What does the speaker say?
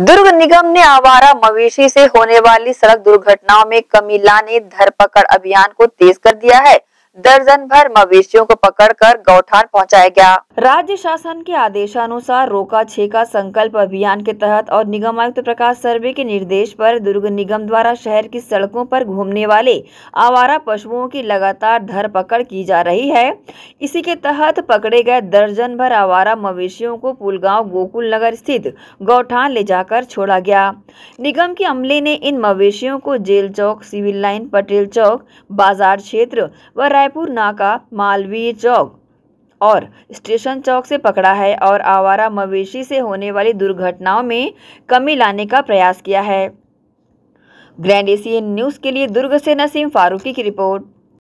दुर्ग निगम ने आवारा मवेशी से होने वाली सड़क दुर्घटनाओं में कमी लाने धरपकड़ अभियान को तेज कर दिया है दर्जन भर मवेशियों को पकड़कर गौठान पहुंचाया गया राज्य शासन के आदेशानुसार रोका छेका संकल्प अभियान के तहत और निगम आयुक्त प्रकाश सर्वे के निर्देश पर दुर्ग निगम द्वारा शहर की सड़कों पर घूमने वाले आवारा पशुओं की लगातार धर पकड़ की जा रही है इसी के तहत पकड़े गए दर्जन भर आवारा मवेशियों को पुलगांव गोकुल नगर स्थित गौठान ले जाकर छोड़ा गया निगम के अमले ने इन मवेशियों को जेल चौक सिविल लाइन पटेल चौक बाजार क्षेत्र व रायपुर नाका मालवीय चौक और स्टेशन चौक से पकड़ा है और आवारा मवेशी से होने वाली दुर्घटनाओं में कमी लाने का प्रयास किया है ग्रैंड एशियन न्यूज़ के लिए दुर्ग से नसीम फारूकी की रिपोर्ट